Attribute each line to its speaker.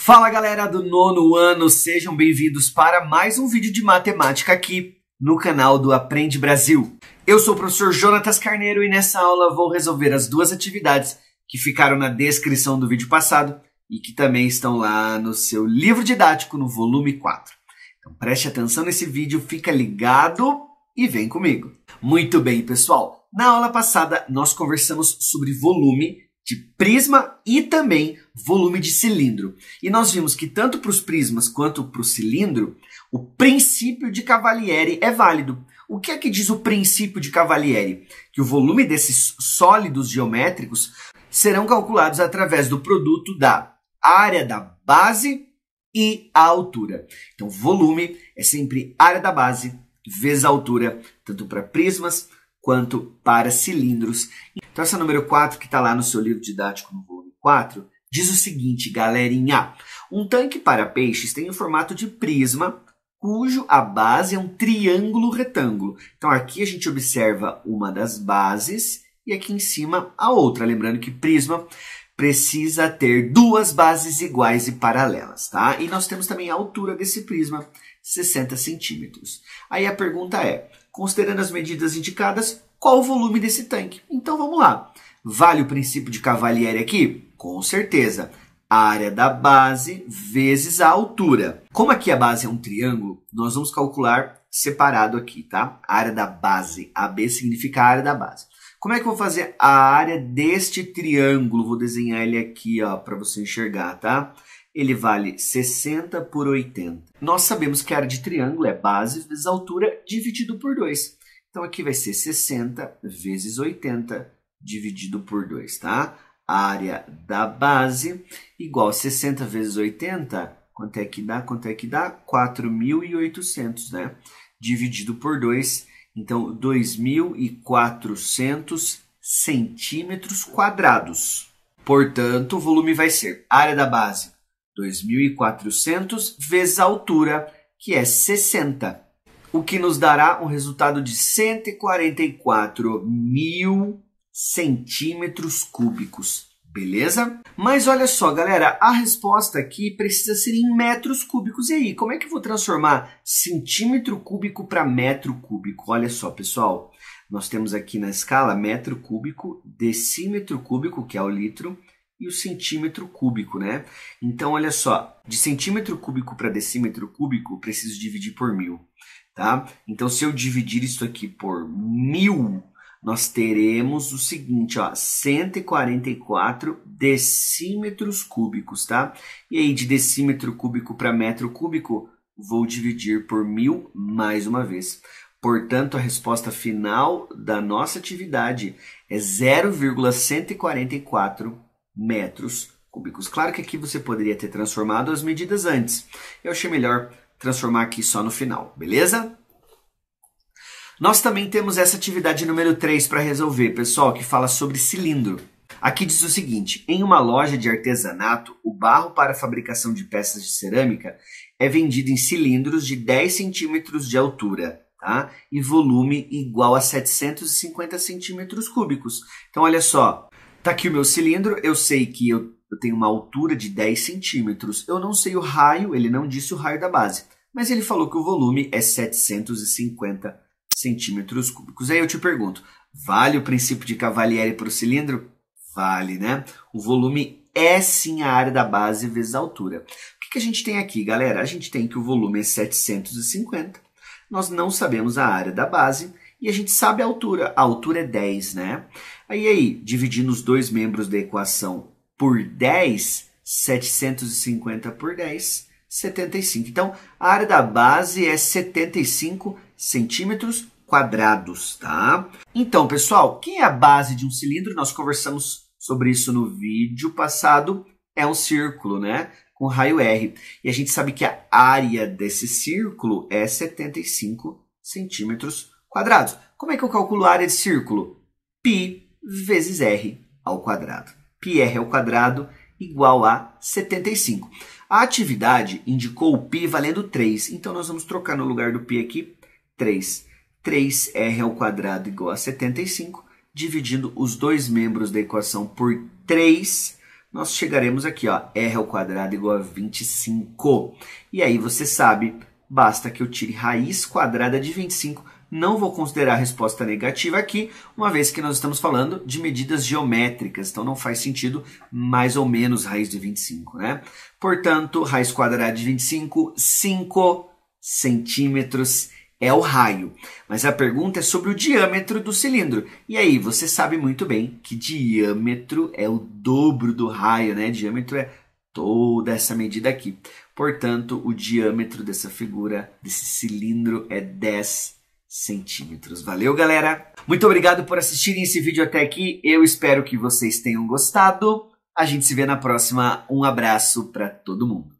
Speaker 1: Fala galera do nono ano, sejam bem-vindos para mais um vídeo de matemática aqui no canal do Aprende Brasil. Eu sou o professor Jonatas Carneiro e nessa aula vou resolver as duas atividades que ficaram na descrição do vídeo passado e que também estão lá no seu livro didático no volume 4. Então preste atenção nesse vídeo, fica ligado e vem comigo. Muito bem, pessoal. Na aula passada nós conversamos sobre volume de prisma e também volume de cilindro. E nós vimos que tanto para os prismas quanto para o cilindro, o princípio de Cavalieri é válido. O que é que diz o princípio de Cavalieri? Que o volume desses sólidos geométricos serão calculados através do produto da área da base e a altura. Então, volume é sempre área da base vezes a altura, tanto para prismas quanto para cilindros. Então, essa número 4, que está lá no seu livro didático no volume 4, diz o seguinte, galerinha. Um tanque para peixes tem o formato de prisma, cujo a base é um triângulo retângulo. Então, aqui a gente observa uma das bases e aqui em cima a outra. Lembrando que prisma precisa ter duas bases iguais e paralelas, tá? E nós temos também a altura desse prisma, 60 centímetros. Aí a pergunta é, considerando as medidas indicadas, qual o volume desse tanque. Então vamos lá. Vale o princípio de Cavalieri aqui? Com certeza. área da base vezes a altura. Como aqui a base é um triângulo, nós vamos calcular separado aqui, tá? área da base, AB significa área da base. Como é que eu vou fazer a área deste triângulo? Vou desenhar ele aqui, ó, para você enxergar, tá? ele vale 60 por 80. Nós sabemos que a área de triângulo é base vezes altura dividido por 2. Então aqui vai ser 60 vezes 80 dividido por 2, tá? A área da base igual a 60 vezes 80, quanto é que dá? Quanto é que dá? 4.800, né? Dividido por 2, então 2.400 centímetros quadrados. Portanto, o volume vai ser área da base 2.400 vezes a altura, que é 60, o que nos dará um resultado de 144 mil centímetros cúbicos. Beleza? Mas olha só, galera, a resposta aqui precisa ser em metros cúbicos. E aí, como é que eu vou transformar centímetro cúbico para metro cúbico? Olha só, pessoal, nós temos aqui na escala metro cúbico, decímetro cúbico, que é o litro, e o centímetro cúbico, né? Então, olha só, de centímetro cúbico para decímetro cúbico, preciso dividir por mil, tá? Então, se eu dividir isso aqui por mil, nós teremos o seguinte, ó, 144 decímetros cúbicos, tá? E aí, de decímetro cúbico para metro cúbico, vou dividir por mil mais uma vez. Portanto, a resposta final da nossa atividade é 0,144 metros cúbicos. Claro que aqui você poderia ter transformado as medidas antes. Eu achei melhor transformar aqui só no final, beleza? Nós também temos essa atividade número 3 para resolver, pessoal, que fala sobre cilindro. Aqui diz o seguinte: em uma loja de artesanato, o barro para fabricação de peças de cerâmica é vendido em cilindros de 10 centímetros de altura tá? e volume igual a 750 centímetros cúbicos. Então, olha só, Tá aqui o meu cilindro, eu sei que eu, eu tenho uma altura de 10 centímetros. Eu não sei o raio, ele não disse o raio da base, mas ele falou que o volume é 750 centímetros cúbicos. Aí eu te pergunto, vale o princípio de Cavalieri para o cilindro? Vale, né? O volume é sim a área da base vezes a altura. O que, que a gente tem aqui, galera? A gente tem que o volume é 750. Nós não sabemos a área da base e a gente sabe a altura. A altura é 10, né? Aí, aí dividindo os dois membros da equação por 10, 750 por 10, 75. Então, a área da base é 75 centímetros quadrados, tá? Então, pessoal, quem é a base de um cilindro? Nós conversamos sobre isso no vídeo passado. É um círculo, né? com raio R. E a gente sabe que a área desse círculo é 75 centímetros quadrados. Como é que eu calculo a área de círculo? Π vezes R ao quadrado. πr ao quadrado igual a 75. A atividade indicou o π valendo 3, então nós vamos trocar no lugar do π aqui 3. 3r ao quadrado igual a 75, dividindo os dois membros da equação por 3, nós chegaremos aqui, ó, r ao quadrado igual a 25. E aí você sabe, basta que eu tire raiz quadrada de 25 não vou considerar a resposta negativa aqui, uma vez que nós estamos falando de medidas geométricas, então não faz sentido mais ou menos raiz de 25, né? Portanto, raiz quadrada de 25, 5 centímetros é o raio. Mas a pergunta é sobre o diâmetro do cilindro. E aí, você sabe muito bem que diâmetro é o dobro do raio, né? Diâmetro é toda essa medida aqui. Portanto, o diâmetro dessa figura, desse cilindro, é 10 centímetros. Valeu, galera! Muito obrigado por assistirem esse vídeo até aqui. Eu espero que vocês tenham gostado. A gente se vê na próxima. Um abraço para todo mundo.